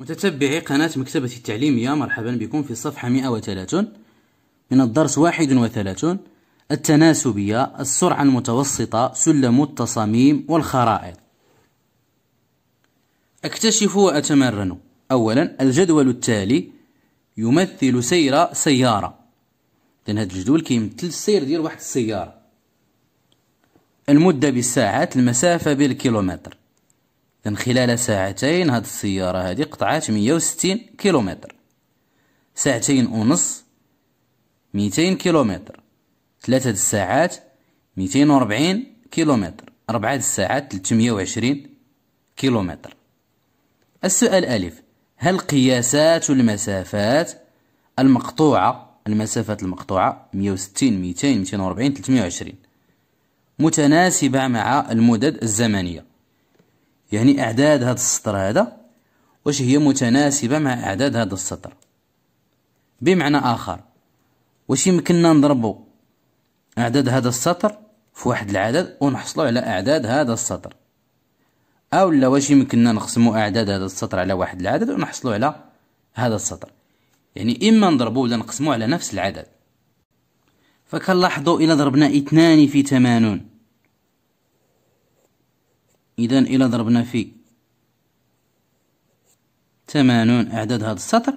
متتبعي قناة مكتبة التعليمية مرحبا بكم في الصفحة 130 من الدرس 31 التناسبية السرعة المتوسطة سلم التصاميم والخرائط أكتشف وأتمرن أولا الجدول التالي يمثل سير سيارة لأن هذا الجدول كيمثل السير ديال واحد السيارة المدة بالساعات المسافة بالكيلومتر لأن خلال ساعتين هاد السيارة هادي قطعات 160 كيلومتر ساعتين ونص 200 كيلومتر ثلاثة الساعات 240 كيلومتر أربعة الساعات 320 كيلومتر السؤال ألف هل قياسات المسافات المقطوعة المسافات المقطوعة 160 200 240 320 متناسبة مع المدد الزمنية يعني أعداد هذا السطر هذا واش هي متناسبة مع أعداد هذا السطر بمعنى آخر واش يمكننا نضربو أعداد هذا السطر في واحد العدد ونحصلو على أعداد هذا السطر أو لا واش يمكننا نقسمو أعداد هذا السطر على واحد العدد ونحصلو على هذا السطر يعني إما نضربو ولا نقسمو على نفس العدد فكنلاحظو إلا ضربنا اثنان في ثمانون إذا إلى ضربنا في ثمانون أعداد هذا السطر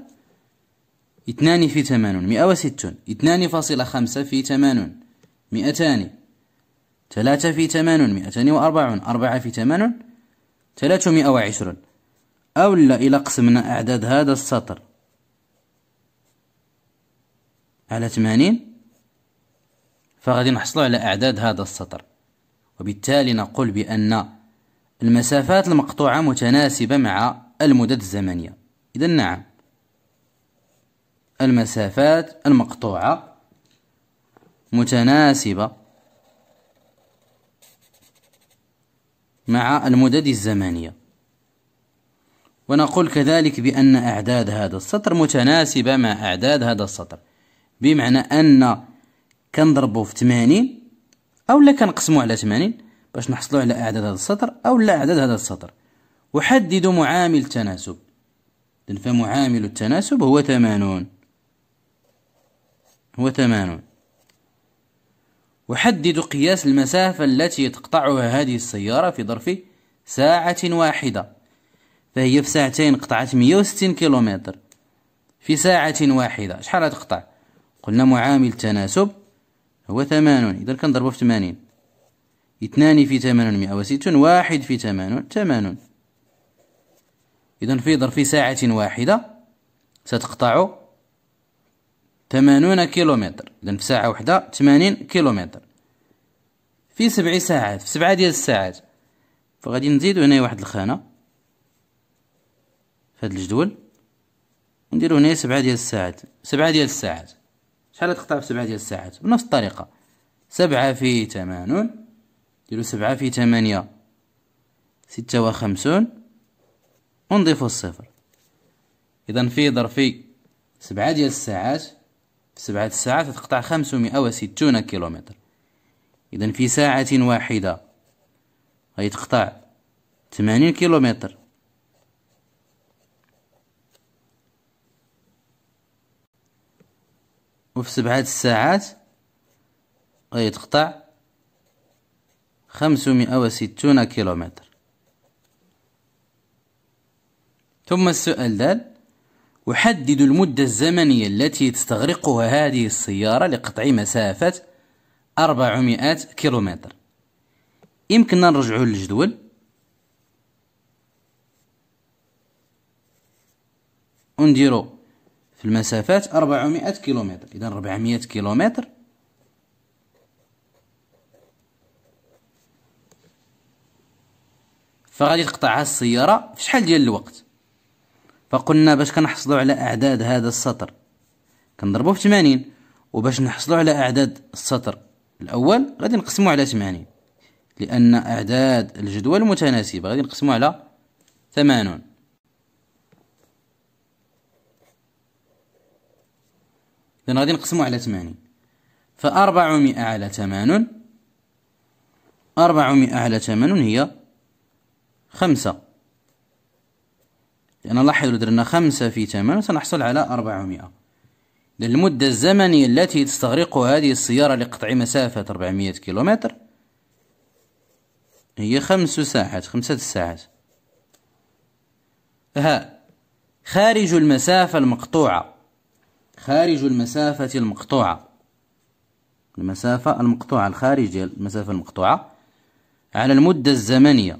اثنان في ثمانون مئة وستون اثنان فاصلة خمسة في ثمانون مئتان ثلاثة في ثمانون مئتان وأربعون أربعة في ثمانون ثلاثمائة وعشرون أو لا إلى قسمنا أعداد هذا السطر على ثمانين فغادي نحصل على أعداد هذا السطر وبالتالي نقول بأن المسافات المقطوعة متناسبة مع المدد الزمنية إذا نعم المسافات المقطوعة متناسبة مع المدد الزمنية ونقول كذلك بأن أعداد هذا السطر متناسبة مع أعداد هذا السطر بمعنى أن كنضربه في 80 أو لا كنقسمه على 80 باش نحصلوا على اعداد هذا السطر او لا اعداد هذا السطر وحددوا معامل التناسب فمعامل التناسب هو ثمانون هو ثمانون وحدد قياس المسافة التي تقطعها هذه السيارة في ظرف ساعة واحدة فهي في ساعتين قطعت 160 كيلومتر في ساعة واحدة شحال تقطع قلنا معامل التناسب هو ثمانون إذا كنضربه في 80 اثنان في مئة وستون واحد في ثمانون ثمانون إذا في ظرف ساعة واحدة ستقطع ثمانون كيلومتر إذا في ساعة واحدة ثمانين كيلومتر في سبع ساعات في سبعة ديال الساعات فغادي نزيدو هنايا واحد الخانة في هاد الجدول ونديرو هنايا سبعة ديال الساعات سبعة ديال الساعات شحال تقطع في سبعة ديال الساعات بنفس الطريقة سبعة في ثمانون نديرو سبعة في ثمانية ستة وخمسون ونضيفو الصفر إذا في ظرفي سبعة ديال الساعات في سبعة الساعات تقطع خمسمائة وستون كيلومتر إذا في ساعة واحدة هي تقطع ثمانين كيلومتر وفي سبعة الساعات غادي تقطع خمسمائة وستون كيلومتر ثم السؤال دال أحدد المدة الزمنية التي تستغرقها هذه السيارة لقطع مسافة أربعمائة كيلومتر يمكننا نرجعو للجدول ونديرو في المسافات أربعمائة كيلومتر إذا أربعمائة كيلومتر فغادي تقطعها السياره في شحال ديال الوقت فقلنا باش كنحصلوا على اعداد هذا السطر كنضربوا في 80 وباش نحصلوا على اعداد السطر الاول غادي نقسموا على 80 لان اعداد الجدول متناسبه غادي نقسموا على 80 اذا غادي نقسموا على 80 ف400 على 80 400 على 80 هي خمسة لأن لاحظوا درنا خمسة في تمن سنحصل على أربعمائة المدة الزمنية التي تستغرقها هذه السيارة لقطع مسافة أربعمائة كيلومتر هي خمس ساعات خمسة ساعات ها خارج المسافة المقطوعة خارج المسافة المقطوعة المسافة المقطوعة الخارج المسافة المقطوعة على المدة الزمنية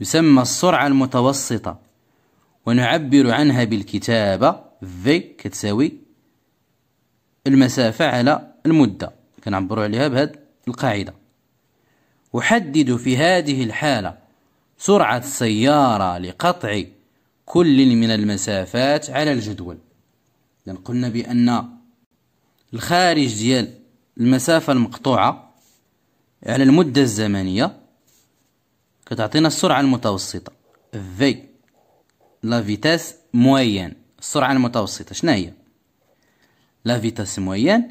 يسمى السرعة المتوسطة ونعبر عنها بالكتابة في كتساوي المسافة على المدة كنعبرو عليها بهاد القاعدة أحدد في هذه الحالة سرعة السيارة لقطع كل من المسافات على الجدول لأن قلنا بأن الخارج ديال المسافة المقطوعة على المدة الزمنية كتعطينا السرعة المتوسطة في لا فيتاس موين السرعة المتوسطة شنو هي لا فيتاس موين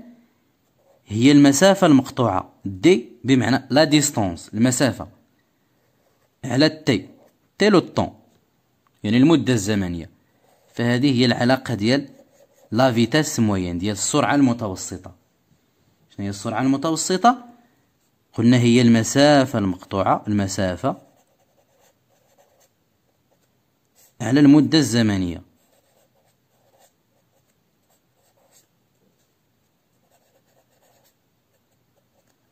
هي المسافة المقطوعة دي بمعنى لا ديستونس المسافة على تي تي لو طون يعني المدة الزمنية فهذه هي العلاقة ديال لا فيتاس موين ديال السرعة المتوسطة شنو هي السرعة المتوسطة قلنا هي المسافة المقطوعة المسافة على المدة الزمنية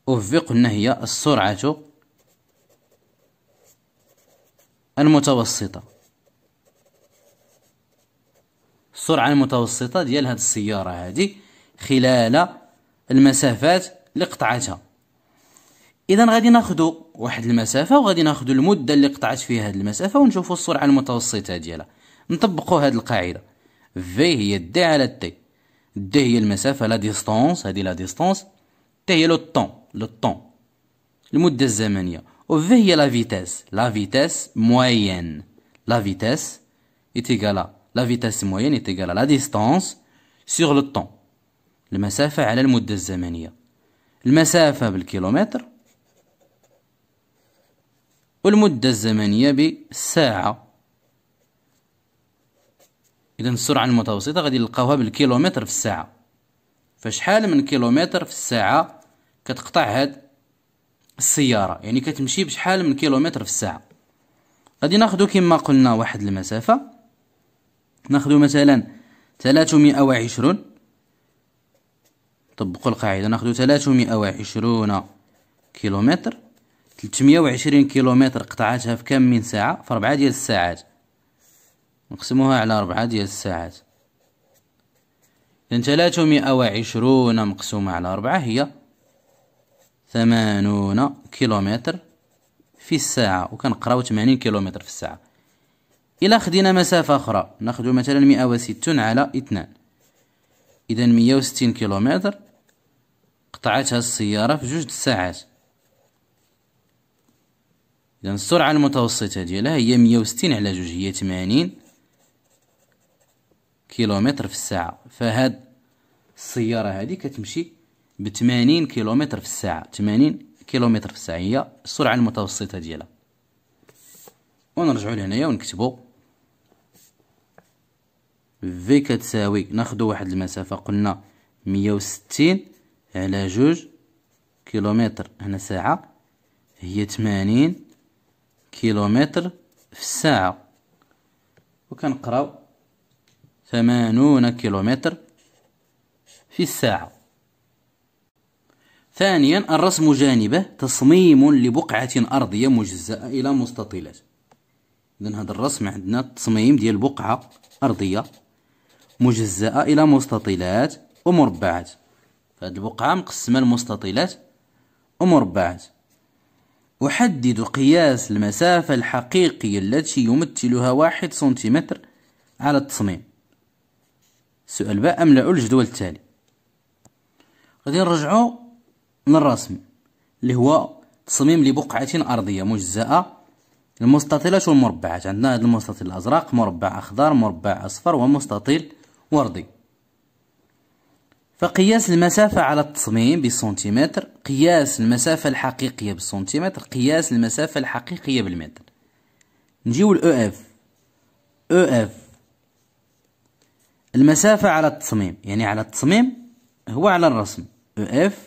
أوفي قلنا هي السرعة المتوسطة السرعة المتوسطة ديال هاد السيارة هادي خلال المسافات اللي قطعتها اذا غادي ناخذ واحد المسافه وغادي ناخذ المده اللي قطعت فيها هذه المسافه ونشوفوا السرعه المتوسطه ديالها نطبقوا هذه القاعده في هي دي على تي دي هي المسافه لا ديستونس هذه لا ديستونس تي هي لو طون لو طون المده الزمنيه و في هي لا فيتاس لا فيتاس موين لا فيتاس ايتيغالا لا فيتاس موين ايتيغالا لا ديستونس سور لو طون المسافه على المده الزمنيه المسافه بالكيلومتر والمدة الزمنية بساعة إذا السرعة المتوسطة غادي نلقاوها بالكيلومتر في الساعة فشحال من كيلومتر في الساعة كتقطع هاد السيارة يعني كتمشي بشحال من كيلومتر في الساعة غادي ناخدو كما قلنا واحد المسافة ناخدو مثلا وعشرون طبقوا القاعدة ناخدو وعشرون كيلومتر 320 كيلومتر قطعتها في كم من ساعة في ربعة ديال الساعات نقسموها على ربعة ديال الساعات إذن 320 مقسومة على ربعة هي 80 كيلومتر في الساعة وكنقراو 80 كيلومتر في الساعة إلا خدينا مسافة أخرى ناخدو مثلا 160 على 2 إذا 160 كيلومتر قطعتها السيارة في جوج ساعات إذا السرعة المتوسطة ديالها هي مية وستين على جوج هي تمانين كيلومتر في الساعة فهاد السيارة هادي كتمشي بتمانين كيلومتر في الساعة تمانين كيلومتر في الساعة هي السرعة المتوسطة ديالها ونرجعو لهنايا ونكتبو في كتساوي ناخدو واحد المسافة قلنا مية وستين على جوج كيلومتر هنا ساعة هي تمانين كيلومتر في الساعة وكنقراو ثمانون كيلومتر في الساعة ثانيا الرسم جانبه تصميم لبقعة أرضية مجزأة إلى مستطيلات إذن هذا الرسم عندنا تصميم ديال بقعة أرضية مجزأة إلى مستطيلات ومربعات فهذه البقعة مقسمة لمستطيلات ومربعات أحدد قياس المسافة الحقيقية التي يمثلها واحد سنتيمتر على التصميم سؤال باء أملأ الجدول التالي غادي نرجعو للرسم اللي هو تصميم لبقعة أرضية مجزأة المستطيلات والمربعات عندنا هذا المستطيل الأزرق مربع أخضر مربع أصفر ومستطيل وردي فقياس المسافة على التصميم بالسنتيمتر قياس المسافة الحقيقية بالسنتيمتر قياس المسافة الحقيقية بالمتر نجيو الـ اف او اف المسافة على التصميم يعني على التصميم هو على الرسم او e اف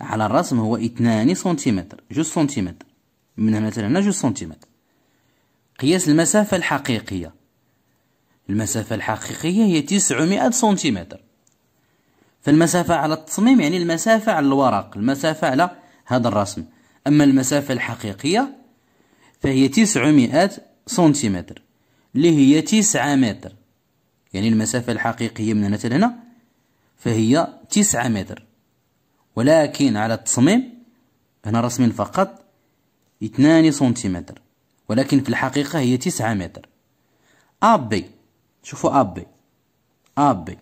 على الرسم هو اثنان سنتيمتر جوج سنتيمتر من هنا هنا جوج سنتيمتر قياس المسافة الحقيقية المسافة الحقيقية هي تسعمائة سنتيمتر فالمسافة على التصميم يعني المسافة على الورق المسافة على هذا الرسم أما المسافة الحقيقية فهي تسعمائة سنتيمتر اللي هي تسعة متر يعني المسافة الحقيقية من هنا لهنا فهي تسعة متر ولكن على التصميم هنا رسمين فقط اثنان سنتيمتر ولكن في الحقيقة هي تسعة متر أبي شوفوا أبي أبي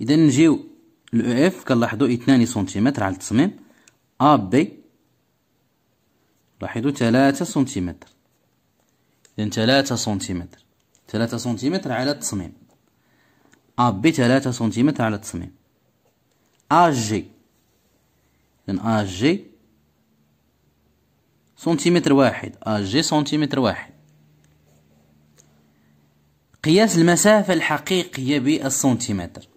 اذا نجيو الاو اف كنلاحظو اثنان سنتيمتر على التصميم ا بي لاحظوا ثلاثة سنتيمتر اذا ثلاثة سنتيمتر ثلاثة سنتيمتر على التصميم ا بي ثلاثة سنتيمتر على التصميم ا جي اذا ا جي سنتيمتر واحد ا جي سنتيمتر واحد قياس المسافة الحقيقية بالسنتيمتر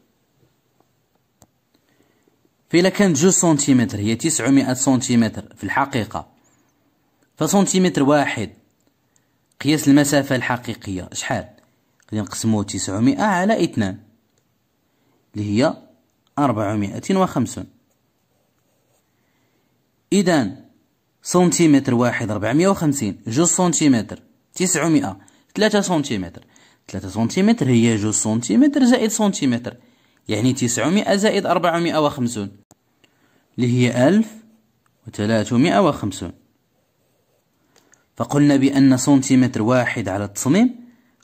فإلا كانت جوج سنتيمتر هي تسعمائة سنتيمتر في الحقيقة فسنتيمتر واحد قياس المسافة الحقيقية شحال غادي نقسمو تسعمائة على اثنان اللي هي أربعمائة وخمسون إذا سنتيمتر واحد أربعمائة وخمسين جوج سنتيمتر تسعمائة ثلاثة سنتيمتر ثلاثة سنتيمتر هي جوج سنتيمتر زائد سنتيمتر يعني تسعمائة زائد أربعمائة وخمسون اللي هي ألف وثلاثمائة وخمسون فقلنا بأن سنتيمتر واحد على التصميم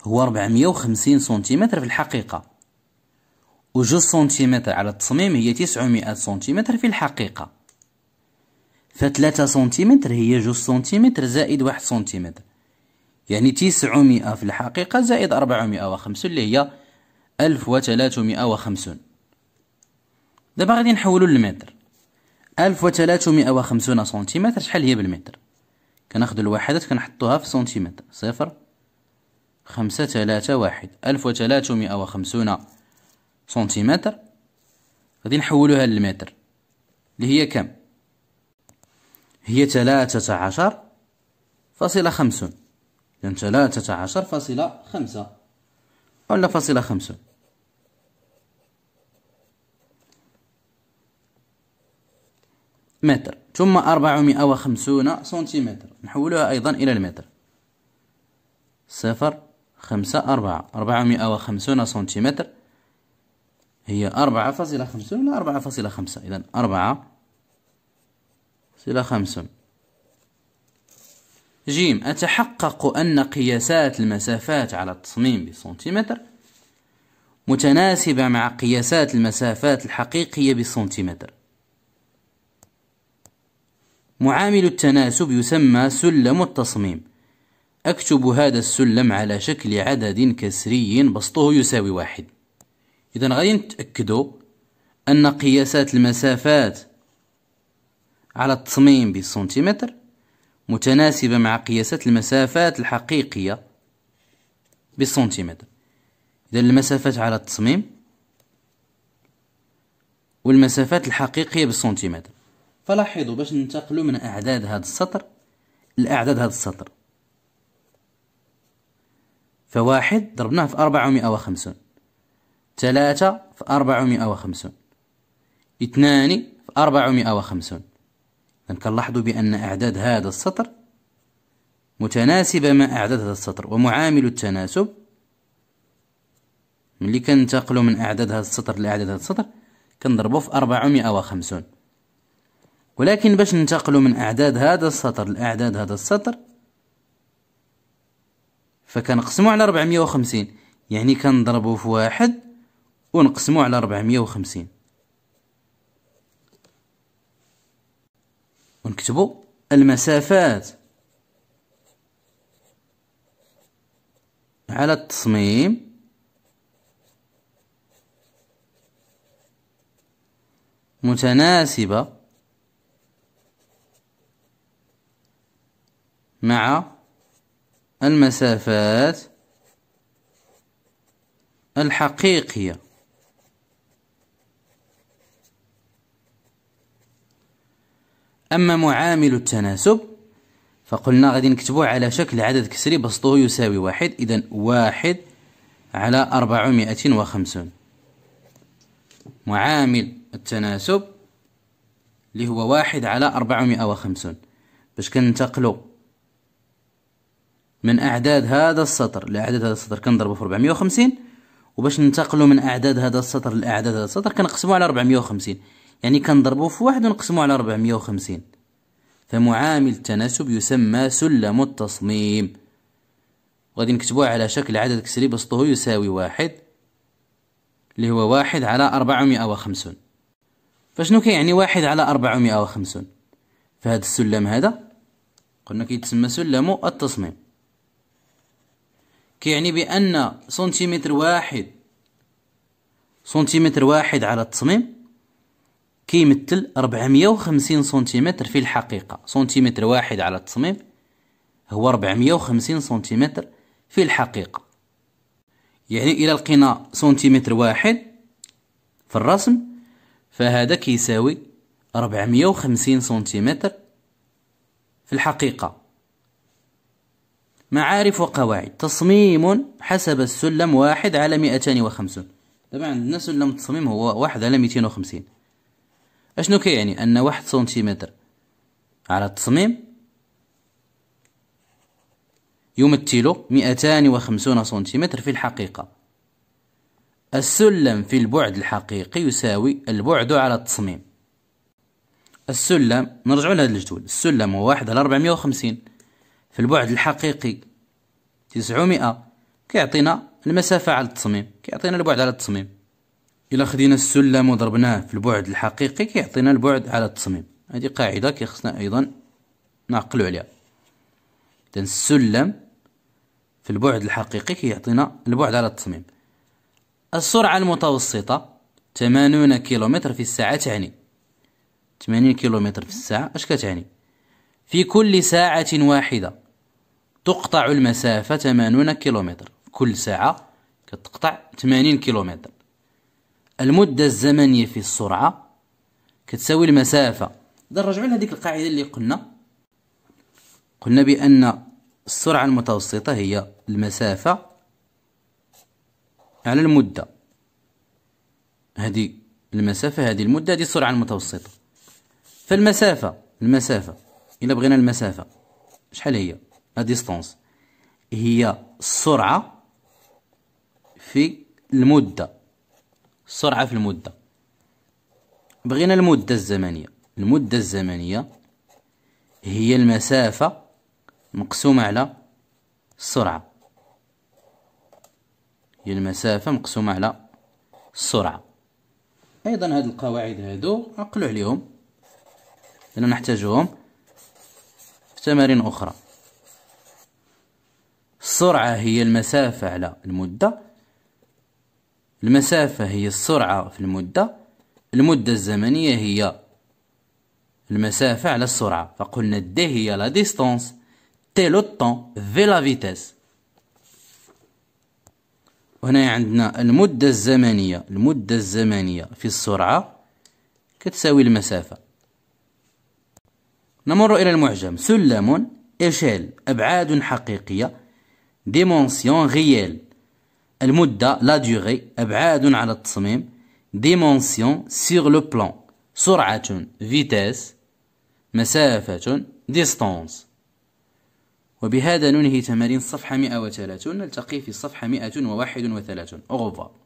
هو وخمسين سنتيمتر في الحقيقة وجوج سنتيمتر على التصميم هي تسعمائة سنتيمتر في الحقيقة فثلاثة سنتيمتر هي جوج سنتيمتر زائد واحد سنتيمتر يعني تسعمائة في الحقيقة زائد وخمسون اللي هي ألف وخمسون دابا غادي نحولو للمتر 1350 سنتيمتر شحال هي بالمتر كناخدو الوحدات كنحطوها في سنتيمتر صفر خمسة تلاتة واحد ألف مئة وخمسون سنتيمتر غادي نحولوها للمتر اللي هي كم هي تلاتة عشر فاصلة خمسون إذن تلاتة عشر فاصلة خمسة ولا فاصلة خمسون متر ثم وخمسون سنتيمتر نحولها أيضا إلى المتر صفر خمسة أربعة أربعمائة وخمسون سنتيمتر هي أربعة فاصلة خمسون ولا أربعة فاصلة خمسة إذا أربعة فاصلة خمسون جيم أتحقق أن قياسات المسافات على التصميم بالسنتيمتر متناسبة مع قياسات المسافات الحقيقية بالسنتيمتر معامل التناسب يسمى سلم التصميم أكتب هذا السلم على شكل عدد كسري بسطه يساوي واحد إذا غادي نتأكدوا أن قياسات المسافات على التصميم بالسنتيمتر متناسبة مع قياسات المسافات الحقيقية بالسنتيمتر إذا المسافات على التصميم والمسافات الحقيقية بالسنتيمتر فلاحظوا باش ننتقلوا من أعداد هذا السطر لأعداد هذا السطر فواحد ضربناه في أربعمائة وخمسون ثلاثة في أربعمائة وخمسون اثنان في أربعمائة وخمسون إذن كنلاحظوا بأن أعداد هذا السطر متناسبة مع أعداد هذا السطر ومعامل التناسب ملي كنتقلوا من أعداد هذا السطر لأعداد هذا السطر كنضربوا في أربعمائة وخمسون ولكن باش ننتقلوا من أعداد هذا السطر لأعداد هذا السطر فكنقسموا على 450 يعني كنضربوا في واحد ونقسموا على 450 ونكتبوا المسافات على التصميم متناسبه مع المسافات الحقيقية أما معامل التناسب فقلنا غادي نكتبو على شكل عدد كسري بسطه يساوي واحد إذا واحد على أربعمائة وخمسون معامل التناسب اللي هو واحد على أربعمائة وخمسون باش كننتقلو من أعداد هذا السطر لأعداد هذا السطر كنضربو في 450 وباش ننتقلوا من أعداد هذا السطر لأعداد هذا السطر كنقسموه على 450 يعني كنضربو في واحد ونقسموه على 450 فمعامل التناسب يسمى سلم التصميم وغادي نكتبوه على شكل عدد كسري بسطه يساوي واحد اللي هو واحد على 450 وخمسون فشنو كيعني واحد على 450 وخمسون فهاد السلم هذا قلنا كيتسمى سلم التصميم كيعني بأن سنتيمتر واحد سنتيمتر واحد على التصميم كيمثل 450 سنتيمتر في الحقيقة سنتيمتر واحد على التصميم هو 450 سنتيمتر في الحقيقة يعني إلى لقينا سنتيمتر واحد في الرسم فهذا كيساوي 450 سنتيمتر في الحقيقة معارف وقواعد تصميم حسب السلم واحد على 250 دابا عندنا سلم التصميم هو واحد على 250 اشنو كيعني ان واحد سنتيمتر على التصميم يمثل 250 سنتيمتر في الحقيقة السلم في البعد الحقيقي يساوي البعد على التصميم السلم نرجع لهذا الجدول السلم هو واحد على 450 في البعد الحقيقي 900 كيعطينا المسافة على التصميم كيعطينا البعد على التصميم إلا خدينا السلم وضربناه في البعد الحقيقي كيعطينا البعد على التصميم هذه قاعدة كيخصنا أيضا نعقلوا عليها إذن السلم في البعد الحقيقي كيعطينا البعد على التصميم السرعة المتوسطة 80 كيلومتر في الساعة تعني 80 كيلومتر في الساعة اش كتعني في كل ساعة واحدة تقطع المسافة 80 كيلومتر كل ساعة كتقطع 80 كيلومتر المدة الزمنية في السرعة كتساوي المسافة نرجعوا لهذيك القاعدة اللي قلنا قلنا بأن السرعة المتوسطة هي المسافة على المدة هذه المسافة هذه المدة هذه السرعة المتوسطة فالمسافة المسافة إلا بغينا المسافة شحال هي لا ديستونس هي السرعة في المدة السرعة في المدة بغينا المدة الزمنية المدة الزمنية هي المسافة مقسومة على السرعة هي المسافة مقسومة على السرعة أيضا هاد القواعد هادو عقلوا عليهم لأننا نحتاجهم في تمارين أخرى السرعة هي المسافة على المدة المسافة هي السرعة في المدة المدة الزمنية هي المسافة على السرعة فقلنا دي هي لا ديستونس تي لو طون في لا فيتاس وهنا عندنا المدة الزمنية المدة الزمنية في السرعة كتساوي المسافة نمر إلى المعجم سلم إشيل أبعاد حقيقية ديمونسيون غيال المدة لا دوغي أبعاد على التصميم ديمونسيون سيغ لو بلان سرعة فيتاس مسافة ديستونس وبهذا ننهي تمارين صفحة 103 نلتقي في صفحة 131 أغفر